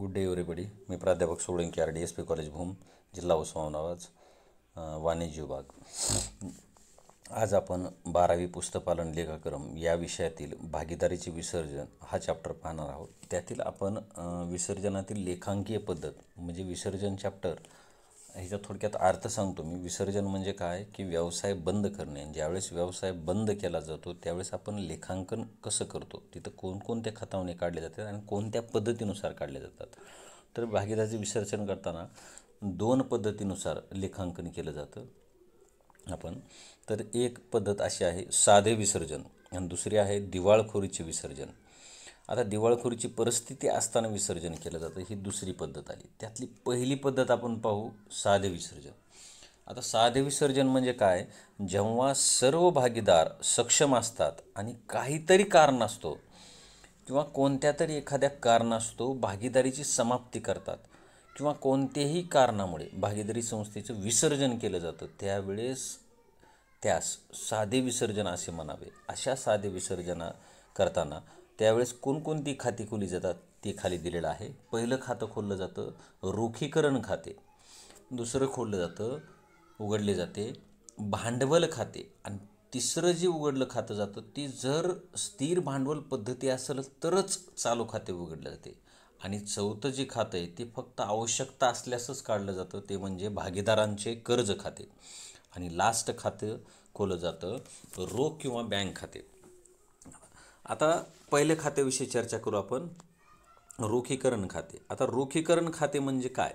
good day everybody मी प्राध्यापक Solanki R D S P college Bhoom जिल्हा उस्मानाबाद वाणिज्य विभाग आज आपण बारावी पुस्तपालन लेखाक्रम या विषयातील भागीदारीचे विसर्जन हा चॅप्टर पाहणार आहोत त्यातील आपण विसर्जनातील लेखांकीय पद्धत म्हणजे विसर्जन चॅप्टर ह्याचा थोडक्यात अर्थ सांगतो मी विसर्जन म्हणजे काय की व्यवसाय बंद करणे ज्यावेळेस व्यवसाय बंद केला जातो त्यावेळेस आपण लेखांकन कसं करतो तिथं कोणकोणत्या खतावणे काढले जातात आणि कोणत्या पद्धतीनुसार काढले जातात तर भागीदाराचे विसर्जन करताना दोन पद्धतीनुसार लेखांकन केलं जातं आपण तर एक पद्धत अशी आहे साधे विसर्जन आणि दुसरी आहे दिवाळखोरीचे विसर्जन आता दिवाळखोरीची परिस्थिती असताना विसर्जन केलं जातं ही दुसरी पद्धत आली त्यातली पहिली पद्धत आपण पाहू साधे विसर्जन आता साधे विसर्जन म्हणजे काय जेव्हा सर्व भागीदार सक्षम असतात आणि काहीतरी कारण असतो किंवा कोणत्या तरी एखाद्या असतो भागीदारीची समाप्ती करतात किंवा कोणत्याही कारणामुळे भागीदारी संस्थेचं विसर्जन केलं जातं त्यावेळेस त्यास साधे विसर्जन असे म्हणावे अशा साधे विसर्जना करताना त्यावेळेस कोणकोणती खाती खोली जातात ते खाली दिलेलं आहे पहिलं खातं खोललं जातं रोखीकरण खाते दुसरं खोललं जातं उघडले जाते भांडवल खाते आणि तिसरं जे उघडलं खातं जातं ती जर स्थिर भांडवल पद्धती असेल तरच चालू खाते उघडलं जाते आणि चौथं जे खातं आहे ते फक्त आवश्यकता असल्यासच काढलं जातं ते म्हणजे भागीदारांचे कर्ज खाते आणि लास्ट खातं खोलं जातं रोख किंवा बँक खाते आता पहिले खात्याविषयी चर्चा करू आपण रोखीकरण खाते आता रोखीकरण खाते म्हणजे काय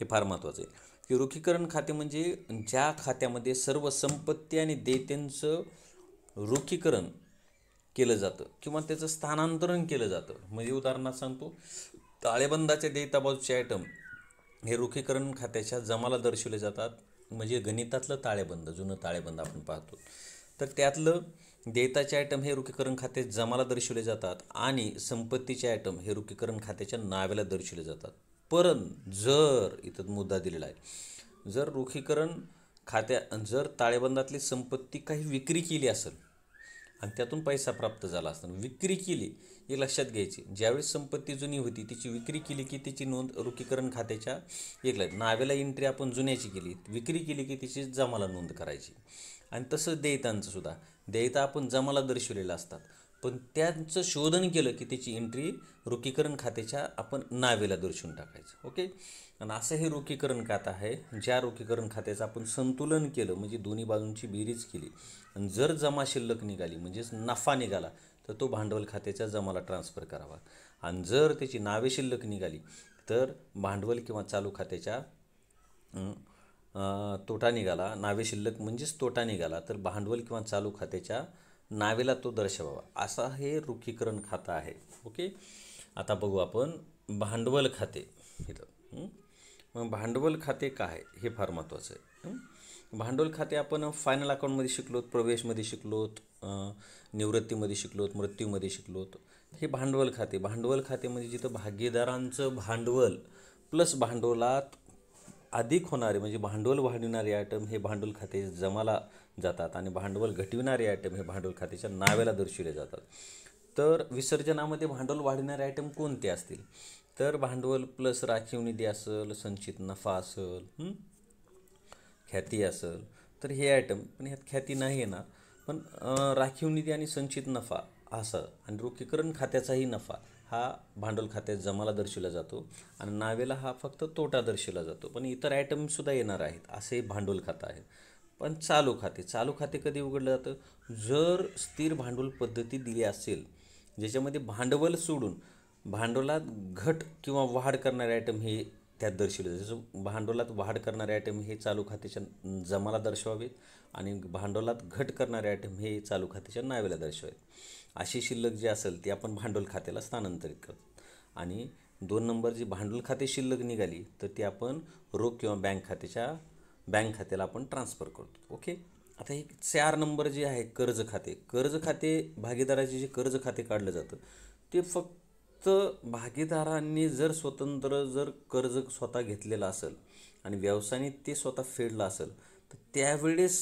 हे फार महत्त्वाचं आहे की रोखीकरण खाते म्हणजे ज्या खात्यामध्ये सर्व संपत्ती आणि देत्यांचं रोखीकरण केलं जातं किंवा त्याचं स्थानांतरण केलं जातं म्हणजे उदाहरणार्थ सांगतो ताळेबंदाच्या देयता बाजूचे आयटम हे रोखीकरण खात्याच्या जमाला दर्शवले जातात म्हणजे गणितातलं ताळेबंद जुनं ताळेबंद आपण पाहतो तर त्यातलं देयताचे आयटम हे रुकीकरण खाते जमाला दर्शवले जातात आणि संपत्तीचे आयटम हे रुकीकरण खात्याच्या नावेला दर्शवले जातात परन जर इथं मुद्दा दिलेला आहे जर रुखीकरण खात्या जर ताळेबंदातली संपत्ती काही विक्री केली असेल आणि त्यातून पैसा प्राप्त झाला असताना विक्री केली हे लक्षात घ्यायची ज्यावेळेस संपत्ती जुनी होती तिची विक्री केली की तिची नोंद रुकीकरण खात्याच्या एकला नावेला एंट्री आपण जुन्याची केली विक्री केली की तिची जमाला नोंद करायची आणि तसंच देयतांचं सुद्धा देयता आपण जमाला दर्शवलेलं असतात पण त्यांचं शोधन केलं की त्याची एंट्री रोखीकरण खात्याच्या आपण नावेला दर्शवून टाकायचं ओके आणि असं हे रोखीकरण खातं आहे ज्या रोखीकरण खात्याचं आपण संतुलन केलं म्हणजे दोन्ही बाजूंची बेरीज केली आणि जर जमा शिल्लक निघाली म्हणजेच नफा निघाला तर तो भांडवल खात्याच्या जमाला ट्रान्स्फर करावा आणि जर त्याची नावे शिल्लक निघाली तर भांडवल किंवा चालू खात्याच्या तोटा निघाला नावे शिल्लक म्हणजेच तोटा निघाला तर भांडवल किंवा चालू खात्याच्या नावेला तो दर्शवावा असा हे रुखीकरण खातं आहे ओके आता बघू आपण भांडवल खाते इथं मग भांडवल खाते काय हे फार महत्त्वाचं आहे भांडवल खाते आपण फायनल अकाउंटमध्ये शिकलोत प्रवेशमध्ये शिकलोत निवृत्तीमध्ये शिकलोत मृत्यूमध्ये शिकलोत हे भांडवल खाते भांडवल खाते म्हणजे जिथं भागीदारांचं भांडवल प्लस भांडवलात अधिक होणारे म्हणजे भांडवल वाढविणारे आयटम हे भांडवल खाते जमाला जातात आणि भांडवल घटविणारे आयटम हे भांडवल खात्याच्या नावेला दर्शविले जातात तर विसर्जनामध्ये भांडवल वाढविणारे आयटम कोणते असतील तर भांडवल प्लस राखीव निधी असेल संचित नफा असेल ख्याती असेल तर हे आयटम पण ह्यात ख्याती नाही येणार ना पण राखीव निधी आणि संचित नफा असं आणि रोखीकरण खात्याचाही नफा हा भांडवल खात्यात जमाला दर्शवला जातो आणि नावेला हा फक्त तोटा दर्शवला जातो पण इतर आयटमसुद्धा येणार आहेत असे भांडवल खातं आहे पण चालू खाते चालू खाते कधी उघडलं जातं जर स्थिर भांडवल पद्धती दिली असेल ज्याच्यामध्ये भांडवल सोडून भांडवलात घट किंवा वाढ करणारे आयटम हे त्यात दर्शवले जसं भांडवलात वाढ करणारे आयटम हे चालू खात्याच्या जमाला दर्शवावेत आणि भांडवलात घट करणारे आयटम हे चालू खात्याच्या नावेला दर्शवावेत अशी शिल्लक जी असेल ती आपण भांडवल खात्याला स्थानांतरित करतो आणि दोन नंबर जी भांडवल खाते शिल्लक निघाली तर ती आपण रोख किंवा बँक खात्याच्या बँक खात्याला आपण ट्रान्सफर करतो ओके आता हे चार नंबर जे आहे कर्ज खाते कर्ज खाते भागीदाराचे जे कर्ज खाते काढलं जातं ते फक्त भागीदारांनी जर स्वतंत्र जर कर्ज स्वतः घेतलेलं असेल आणि व्यवसायाने ते स्वतः फेडलं असेल तर त्यावेळेस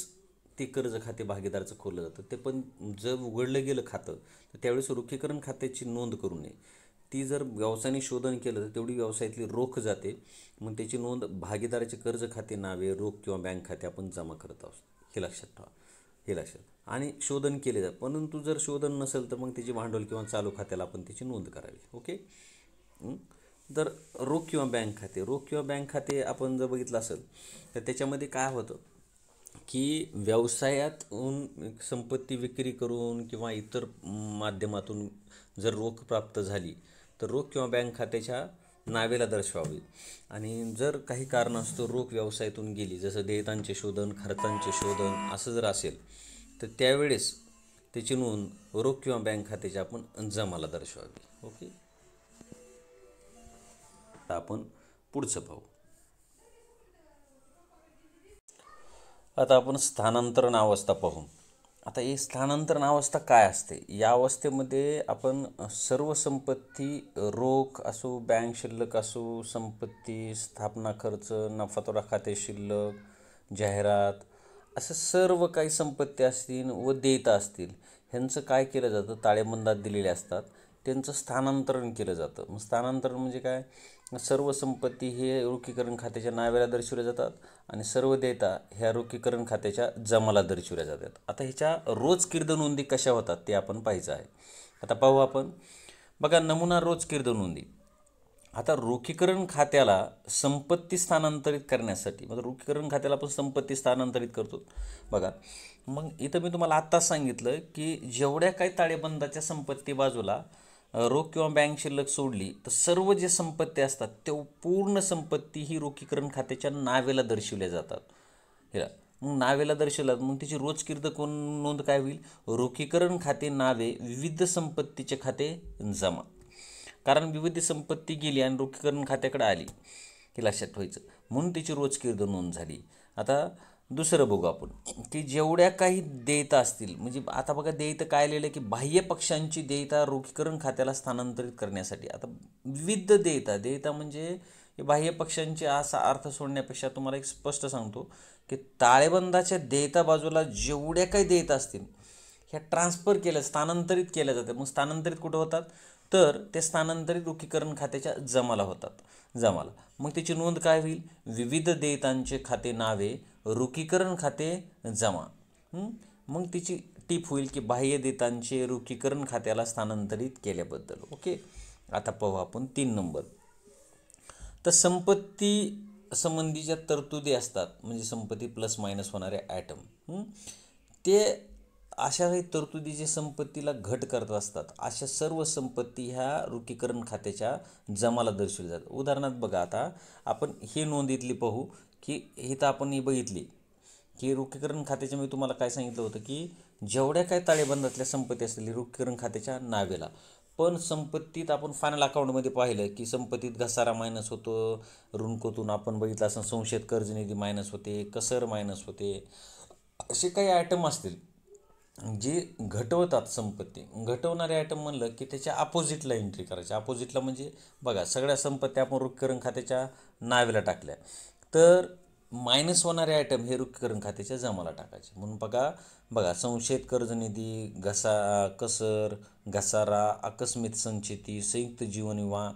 ते कर्ज खाते भागीदारचं खोललं जातं ते पण जर उघडलं गेलं खातं तर त्यावेळेस रोखीकरण खात्याची नोंद करू नये ती जर व्यवसायाने शोधन केलं तर तेवढी व्यवसायातली रोख जाते मग त्याची नोंद भागीदाराचे कर्ज खाते नावे रोख किंवा बँक खाते आपण जमा करत आहोत हे लक्षात ठेवा हे लक्षात आणि शोधन केले जात परंतु जर शोधन नसेल तर मग त्याची भांडवल किंवा चालू खात्याला आपण त्याची नोंद करावी ओके तर रोख किंवा बँक खाते रोख किंवा बँक खाते आपण जर बघितलं असेल तर त्याच्यामध्ये काय होतं की व्यवसायातून संपत्ती विक्री करून किंवा इतर माध्यमातून जर रोख प्राप्त झाली तर रोख किंवा बँक खात्याच्या नावेला दर्शवावी आणि जर काही कारण असतो रोख व्यवसायातून गेली जसं देयतांचे शोधन खर्चांचे शोधन असं जर असेल तर त्यावेळेस त्याची नोंद रोख किंवा बँक खात्याच्या आपण जमाला दर्शवावी ओके आपण पुढचं पाहू आता आपण स्थानांतरण अवस्था पाहू आता ही स्थानांतरण अवस्था काय असते या अवस्थेमध्ये आपण सर्व संपत्ती रोख असो बँक शिल्लक असो संपत्ती स्थापना खर्च नफातोडा खाते शिल्लक जाहिरात असं सर्व काही संपत्ती असतील व देयता असतील ह्यांचं काय केलं जातं ताळेबंदात दिलेले असतात त्यांचं स्थानांतरण केलं जातं मग स्थानांतरण म्हणजे काय सर्व संपत्ती हे रोखीकरण खात्याच्या नावेला दर्शवल्या जातात आणि सर्व देयता ह्या रोखीकरण खात्याच्या जमाला दर्शवल्या जातात आता ह्याच्या रोज किर्द नोंदी कशा होतात ते आपण पाहायचं आहे आता पाहू आपण बघा नमुना रोज किर्द नोंदी आता रोखीकरण खात्याला संपत्ती स्थानांतरित करण्यासाठी म्हणजे रोखीकरण खात्याला आपण संपत्ती स्थानांतरित करतो बघा मग इथं मी तुम्हाला आत्ताच सांगितलं की जेवढ्या काही ताळेबंदाच्या संपत्ती बाजूला रोख किंवा बँक शिल्लक सोडली तर सर्व जे संपत्ती असतात ते पूर्ण संपत्ती ही रोखीकरण खात्याच्या नावेला दर्शवल्या जातात मग नावेला दर्शवलात मग त्याची रोज कोण नोंद काय होईल रोखीकरण खाते नावे विविध संपत्तीचे खाते जमा कारण विविध संपत्ती गेली आणि रोखीकरण खात्याकडे आली हे लक्षात ठेवायचं म्हणून त्याची रोज कीर्द नोंद झाली आता दुसरं बघू आपण की जेवढ्या काही देयता असतील म्हणजे आता बघा देयता काय लिहिलं की बाह्य पक्षांची देयता रोखीकरण खात्याला स्थानांतरित करण्यासाठी आता विविध देयता देयता म्हणजे बाह्य पक्षांची असा अर्थ सोडण्यापेक्षा तुम्हाला एक स्पष्ट सांगतो की ताळेबंदाच्या देयता बाजूला जेवढ्या काही देयता असतील ह्या ट्रान्सफर केल्या स्थानांतरित केल्या जातात मग स्थानांतरित कुठं होतात तर ते स्थानांतरित रोखीकरण खात्याच्या जमाला होतात जमाला मग त्याची नोंद काय होईल विविध देयतांचे खाते नावे रुकीकरण खाते जमा मग तिची टीप होईल की बाह्य देयतांचे रुकीकरण खात्याला स्थानांतरित केल्याबद्दल ओके आता पाहू आपण तीन नंबर तर संपत्ती संबंधीच्या तरतुदी असतात म्हणजे संपत्ती प्लस मायनस होणारे ॲटम ते अशा काही तरतुदी जे संपत्तीला घट करत असतात अशा सर्व संपत्ती ह्या रुकीकरण खात्याच्या जमाला दर्शवले जातात उदाहरणार्थ बघा आता आपण हे नोंदीतली पाहू की तर आपण ही बघितली की रुकीकरण खात्याच्या मी तुम्हाला काय सांगितलं होतं की जेवढ्या काय ताळेबंदातल्या संपत्ती असतील रुकीकरण खात्याच्या नावेला पण संपत्तीत आपण फायनल अकाउंटमध्ये पाहिलं की संपत्तीत घसारा मायनस होतो ऋणकोतून आपण बघितलं असं संशयित कर्ज निधी मायनस होते कसर मायनस होते असे काही आयटम असतील जे घटवतात संपत्ती घटवणारे आयटम म्हणलं की त्याच्या अपोजिटला एंट्री करायची अपोजिटला म्हणजे बघा सगळ्या संपत्ती आपण रुखकरण खात्याच्या नावेला टाकल्या तर मायनस होणारे आयटम हे रुखकरण खात्याच्या जमाला टाकायचे म्हणून बघा बघा संशयित कर्ज निधी घसा कसर घसारा आकस्मित संचिती संयुक्त जीवन विमा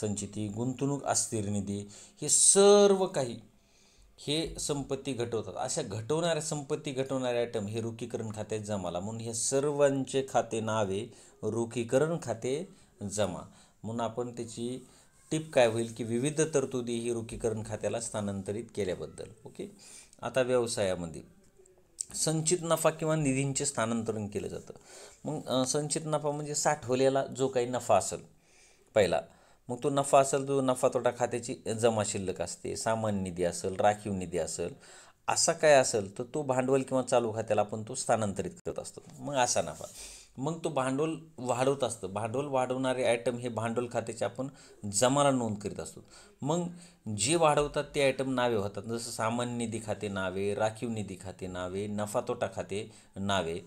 संचिती गुंतवणूक अस्थिर निधी हे सर्व काही हे संपत्ती घटवतात अशा घटवणाऱ्या संपत्ती घटवणारे आयटम हे रोखीकरण खात्यात जमाला म्हणून हे सर्वांचे खाते नावे रोखीकरण खाते जमा म्हणून आपण त्याची टिप काय होईल की विविध तरतुदी ही रोखीकरण खात्याला स्थानांतरित केल्याबद्दल ओके आता व्यवसायामध्ये संचित नफा किंवा निधींचे स्थानांतरण केलं जातं मग संचित नफा म्हणजे साठवलेला जो काही नफा असेल पहिला मग तो नफा असेल तो नफा तोटा खात्याची जमा शिल्लक असते सामान्य निधी असेल राखीव निधी असेल असा काय असेल तर तो भांडवल किंवा चालू खात्याला आपण तो स्थानांतरित करत असतो मग असा नफा मग तो भांडवल वाढवत असतो भांडवल वाढवणारे आयटम हे भांडवल खात्याचे आपण जमाला नोंद करीत असतो मग जे वाढवतात ते आयटम नावे होतात जसं सामान्य निधी खाते नावे राखीव निधी खाते नावे नफा तोटा खाते नावे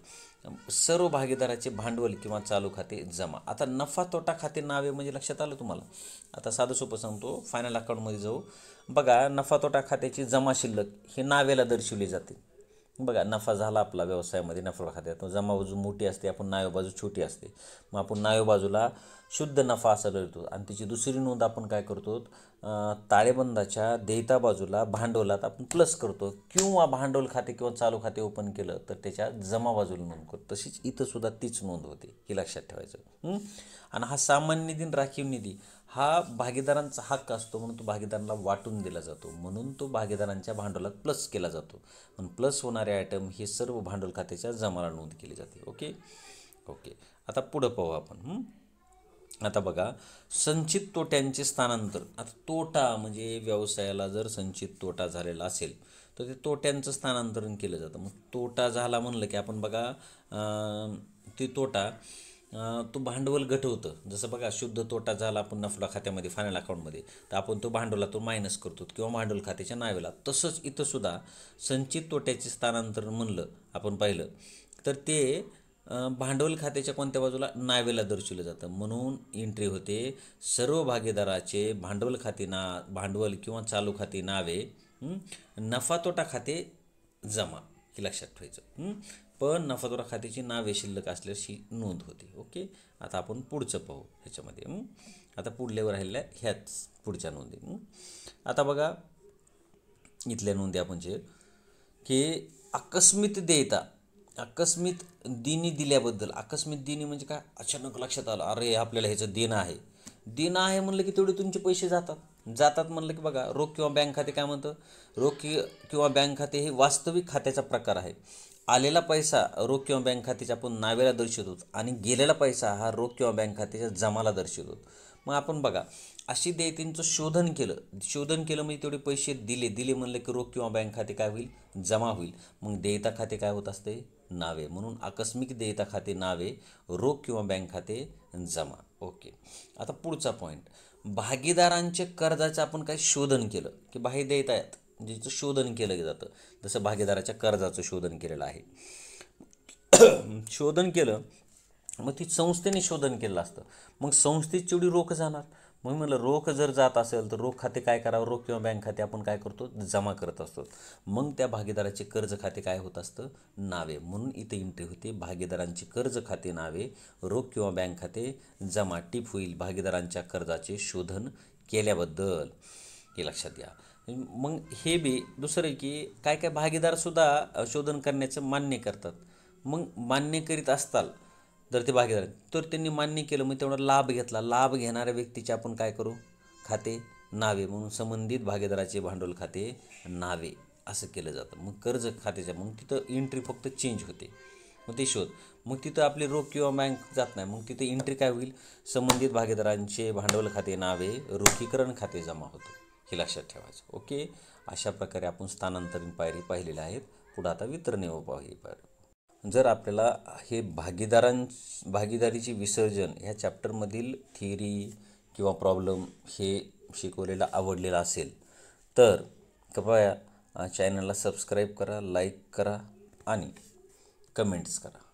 सर्व भागीदाराचे भांडवल किंवा चालू खाते जमा आता नफा तोटा खाते नावे म्हणजे लक्षात आलं तुम्हाला आता साधं सोपं सांगतो फायनल अकाउंटमध्ये जाऊ बघा नफा तोटा खात्याची जमा शिल्लक हे नावेला दर्शवली जाते बघा नफा झाला आपला व्यवसायामध्ये नफा खात्यात जमा बाजू मोठी असते आपण नायो बाजू छोटी असते मग आपण नायो बाजूला शुद्ध नफा असा करतो आणि तिची दुसरी नोंद आपण काय करतो ताळेबंदाच्या देयता बाजूला भांडवलात आपण प्लस करतो किंवा भांडवल खाते किंवा चालू खाते ओपन केलं तर त्याच्या जमा बाजूला नोंद करतो तशीच इथंसुद्धा तीच नोंद होते ही लक्षात ठेवायचं आणि हा सामान्य दिन राखीव निधी हा भागीदारांचा हक्क असतो म्हणून तो भागीदारांना वाटून दिला जातो म्हणून तो भागीदारांच्या भांडवलात प्लस केला जातो म्हणून प्लस होणारे आयटम हे सर्व भांडवल खात्याच्या जमाला नोंद केली जाते ओके ओके आता पुढं पाहू आपण आता बघा संचित तोट्यांचे स्थानांतर आता तोटा म्हणजे व्यवसायाला जर संचित तोटा झालेला असेल तर ते तोट्यांचं स्थानांतरण केलं जातं मग तोटा झाला म्हणलं की आपण बघा ते तोटा तो भांडवल घटवतं जसं बघा शुद्ध तोटा झाला आपण नफला खात्यामध्ये फायनल अकाउंटमध्ये तर आपण तो भांडवलातून मायनस करतो किंवा भांडवल खात्याच्या नावेला तसंच इथंसुद्धा संचित तोट्याचे स्थानांतरण म्हणलं आपण पाहिलं तर ते भांडवल खात्याच्या कोणत्या बाजूला नावेला दर्शवलं जातं म्हणून एंट्री होते सर्व भागीदाराचे भांडवल खाते ना भांडवल किंवा चालू खाते नावे नफा तोटा खाते जमा हे लक्षात ठेवायचं पण नफातोरा खात्याची नावे शिल्लक असल्याची नोंद होते ओके आता आपण पुढचं पाहू ह्याच्यामध्ये आता पुढल्यावर राहिल्या ह्याच पुढच्या नोंदी आता बघा इथल्या नोंदी आपण जे की आकस्मित देयता आकस्मित दिनी दिल्याबद्दल आकस्मित दिनी म्हणजे काय अचानक लक्षात आलं अरे आपल्याला ह्याचं देणं आहे देणं आहे म्हणलं की तेवढे तुमचे पैसे जातात जातात म्हणलं की बघा रोख किंवा बँक खाते काय म्हणतं रोख किंवा बँक खाते हे वास्तविक खात्याचा प्रकार आहे आलेला पैसा रोख किंवा बँक खात्याच्या आपण नावेला दर्शवतो आणि गेलेला पैसा हा रोख किंवा बँक खात्याच्या जमाला दर्शवतो मग आपण बघा अशी देयतींचं शोधन केलं शोधन केलं म्हणजे तेवढे पैसे दिले दिले म्हणले की रोख किंवा बँक खाते काय होईल जमा होईल मग देयता खाते काय होत असते नावे म्हणून आकस्मिक देयता खाते नावे रोख किंवा बँक खाते जमा ओके आता पुढचा पॉईंट भागीदारांचे कर्जाचं आपण काय शोधन केलं की बाह्य देयता आहेत ज्याचं म्हणजे शोधन केलं जातं जसं भागीदाराच्या कर्जाचं शोधन केलेलं आहे शोधन केलं मग ती संस्थेने शोधन केलं असतं मग संस्थेत जेवढी रोख जाणार मग म्हटलं रोख जर जात असेल तर रोख खाते काय करावं रोख किंवा बँक खाते आपण काय करतो जमा करत असतो मग त्या भागीदाराचे कर्ज खाते काय होत असतं नावे म्हणून इथे एंट्री होते भागीदारांचे कर्ज खाते नावे रोख किंवा बँक खाते जमा टीप होईल भागीदारांच्या कर्जाचे शोधन केल्याबद्दल हे लक्षात घ्या मग हे बी दुसरं की काय काय भागीदारसुद्धा शोधन करण्याचं मान्य करतात मग मान्य करीत असताल जर ते भागीदार तर त्यांनी मान्य केलं मग तेवढा लाभ घेतला लाभ घेणाऱ्या व्यक्तीचे आपण काय करू खाते नावे म्हणून संबंधित भागीदाराचे भांडवल खाते नावे असं केलं जातं मग कर्ज खात्याच्या मग तिथं एंट्री फक्त चेंज होते मग ते शोध मग तिथं आपली रोख किंवा बँक जात नाही मग तिथे एंट्री काय होईल संबंधित भागीदारांचे भांडवल खाते नावे रोखीकरण खाते जमा होतं हे लक्षात ठेवायचं ओके अशा प्रकारे आपण स्थानांतरण पायरी पाहिलेल्या आहेत पुढं आता वितरणे व पाहिली पायरी जर आपल्याला हे भागीदारां भागीदारीचे विसर्जन ह्या चॅप्टरमधील थिअरी किंवा प्रॉब्लेम हे शिकवलेला आवडलेलं असेल तर कृपया चॅनलला सबस्क्राईब करा लाईक करा आणि कमेंट्स करा